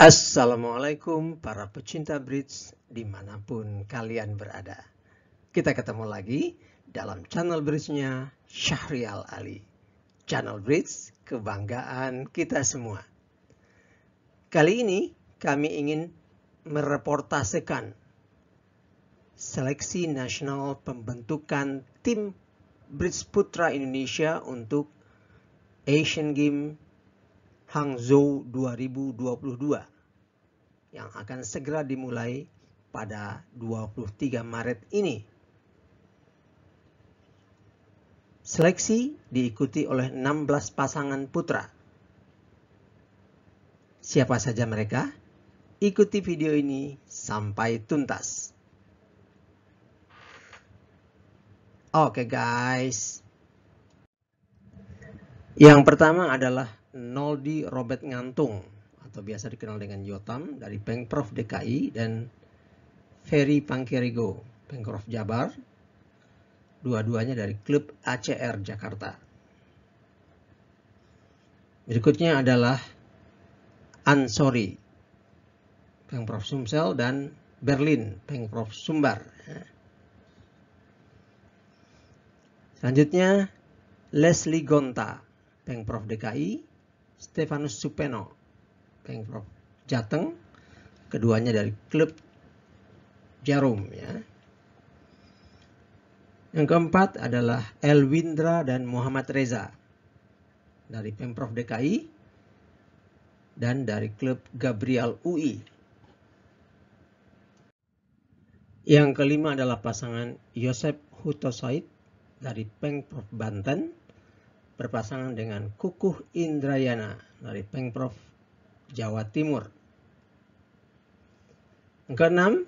Assalamualaikum para pecinta bridge dimanapun kalian berada. Kita ketemu lagi dalam channel bridge-nya Syahrial Ali. Channel bridge kebanggaan kita semua. Kali ini kami ingin mereportasikan seleksi nasional pembentukan tim bridge putra Indonesia untuk Asian Games Hangzhou 2022 yang akan segera dimulai pada 23 Maret ini. Seleksi diikuti oleh 16 pasangan putra. Siapa saja mereka? Ikuti video ini sampai tuntas. Oke okay guys. Yang pertama adalah Noldi Robert Ngantung atau biasa dikenal dengan Yotam dari Pengprov DKI dan Ferry Pangkerigo, Pengprov Jabar, dua-duanya dari klub ACR Jakarta. Berikutnya adalah Ansori, Pengprov Sumsel dan Berlin, Pengprov Sumbar. Selanjutnya Leslie Gonta, Pengprov DKI, Stefanus Supeno, Pengprov Jateng, keduanya dari klub Jarum ya. Yang keempat adalah Elwindra dan Muhammad Reza dari Pemprov DKI dan dari klub Gabriel UI. Yang kelima adalah pasangan Yosep Hutosoid dari Pengprov Banten berpasangan dengan Kukuh Indrayana dari Pengprov Jawa Timur. keenam,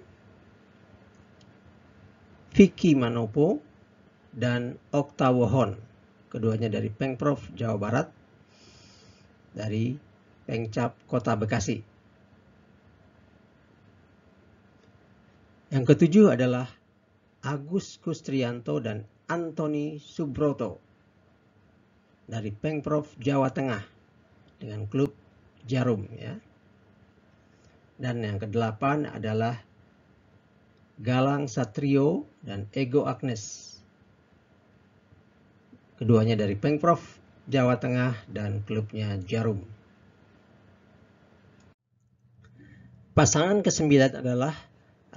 Vicky Manopo dan Oktawohon. Keduanya dari Pengprov Jawa Barat dari Pengcap Kota Bekasi. Yang ketujuh adalah Agus Kustrianto dan Antoni Subroto dari Pengprov Jawa Tengah dengan klub Jarum ya. Dan yang kedelapan adalah Galang Satrio dan Ego Agnes. Keduanya dari Pengprov Jawa Tengah dan klubnya Jarum. Pasangan kesembilan adalah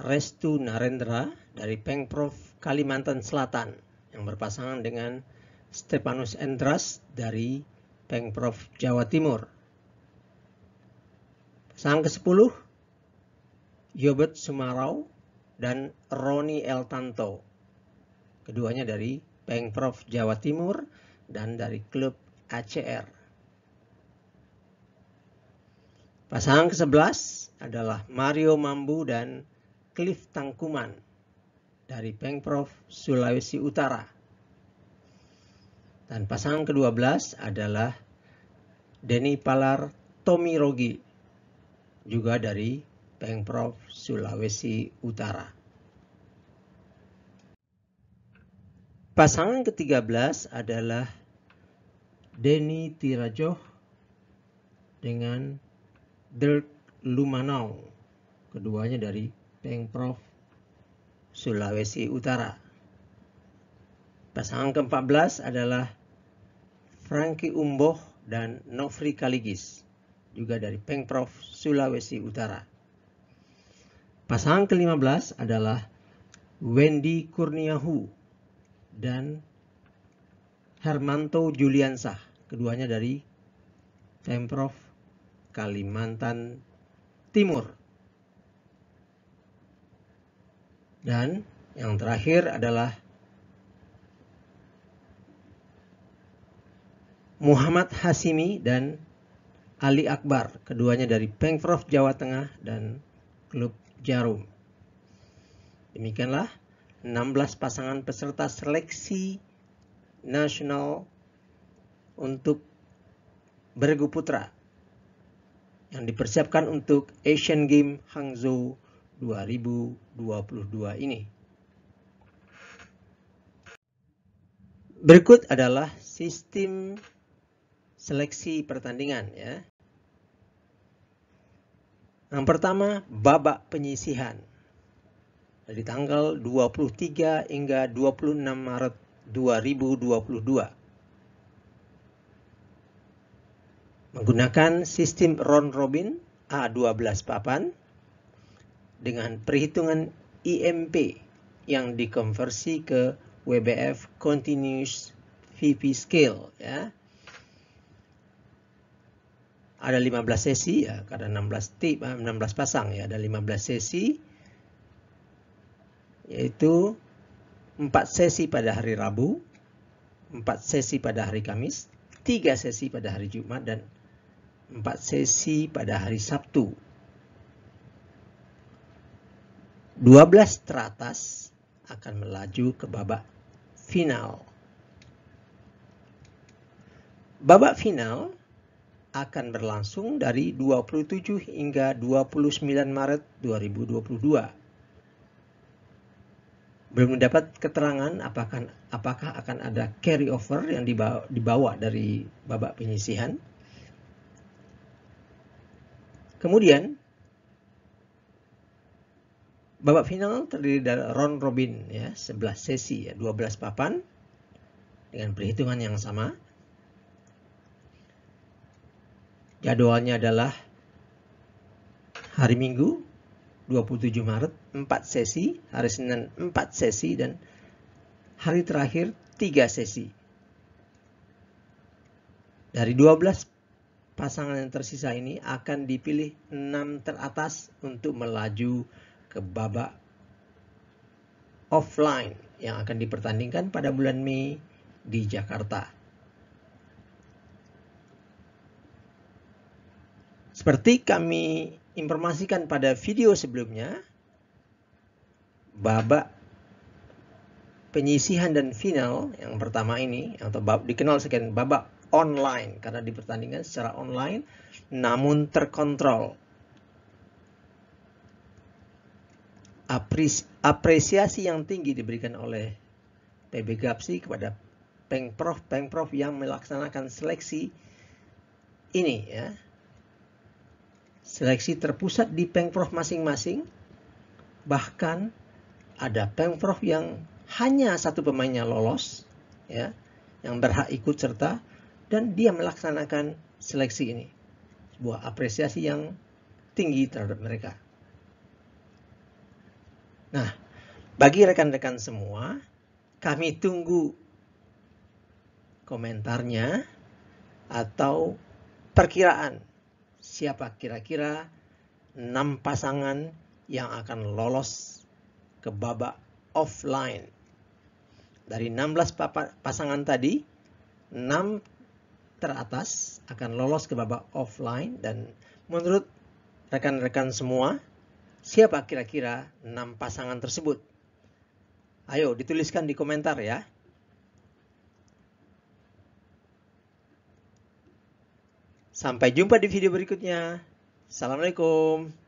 Restu Narendra dari Pengprov Kalimantan Selatan yang berpasangan dengan Stepanus Endras dari Pengprov Jawa Timur. Pasangan ke-10, Yobet Sumarau dan Roni El Tanto. Keduanya dari Pengprov Jawa Timur dan dari klub ACR. Pasangan ke-11 adalah Mario Mambu dan Cliff Tangkuman dari Pengprov Sulawesi Utara. Dan pasangan ke-12 adalah Denny Palar Tommy Rogi, juga dari Pengprov Sulawesi Utara. Pasangan ke-13 adalah Denny Tirajoh dengan Dirk Lumanau, keduanya dari Pengprov Sulawesi Utara. Pasangan ke-14 adalah Frankie Umboh dan Nofri Kaligis, juga dari Pengprov Sulawesi Utara. Pasangan ke-15 adalah Wendy Kurniahu dan Hermanto Juliansah, keduanya dari Pemprov Kalimantan Timur. Dan yang terakhir adalah Muhammad Hasimi dan Ali Akbar, keduanya dari Pengprov Jawa Tengah dan Klub Jarum. Demikianlah 16 pasangan peserta seleksi nasional untuk bergu putra yang dipersiapkan untuk Asian Games Hangzhou 2022 ini. Berikut adalah sistem seleksi pertandingan ya. Yang pertama, babak penyisihan. Dari tanggal 23 hingga 26 Maret 2022. Menggunakan sistem round robin A12 papan dengan perhitungan IMP yang dikonversi ke WBF Continuous VP Scale ya ada 15 sesi ya karena 16 tip 16 ah, pasang ya ada 15 sesi yaitu 4 sesi pada hari Rabu 4 sesi pada hari Kamis 3 sesi pada hari Jumat dan 4 sesi pada hari Sabtu 12 teratas akan melaju ke babak final babak final akan berlangsung dari 27 hingga 29 Maret 2022. Belum mendapat keterangan apakah, apakah akan ada carry over yang dibawa, dibawa dari babak penyisihan. Kemudian, babak final terdiri dari round robin ya, 11 sesi ya, 12 papan dengan perhitungan yang sama Jadwalnya adalah hari Minggu 27 Maret 4 sesi, hari Senin 4 sesi dan hari terakhir 3 sesi. Dari 12 pasangan yang tersisa ini akan dipilih 6 teratas untuk melaju ke babak offline yang akan dipertandingkan pada bulan Mei di Jakarta. Seperti kami informasikan pada video sebelumnya, babak penyisihan dan final yang pertama ini atau bab, dikenal sebagai babak online karena dipertandingkan secara online namun terkontrol. Apres, apresiasi yang tinggi diberikan oleh PB Gapsi kepada Pengprov Pengprov yang melaksanakan seleksi ini ya Seleksi terpusat di pengprov masing-masing. Bahkan ada pengprov yang hanya satu pemainnya lolos, ya, yang berhak ikut serta, dan dia melaksanakan seleksi ini. Sebuah apresiasi yang tinggi terhadap mereka. Nah, bagi rekan-rekan semua, kami tunggu komentarnya atau perkiraan siapa kira-kira enam pasangan yang akan lolos ke babak offline. Dari 16 pasangan tadi, 6 teratas akan lolos ke babak offline dan menurut rekan-rekan semua, siapa kira-kira 6 pasangan tersebut? Ayo dituliskan di komentar ya. Sampai jumpa di video berikutnya. Assalamualaikum.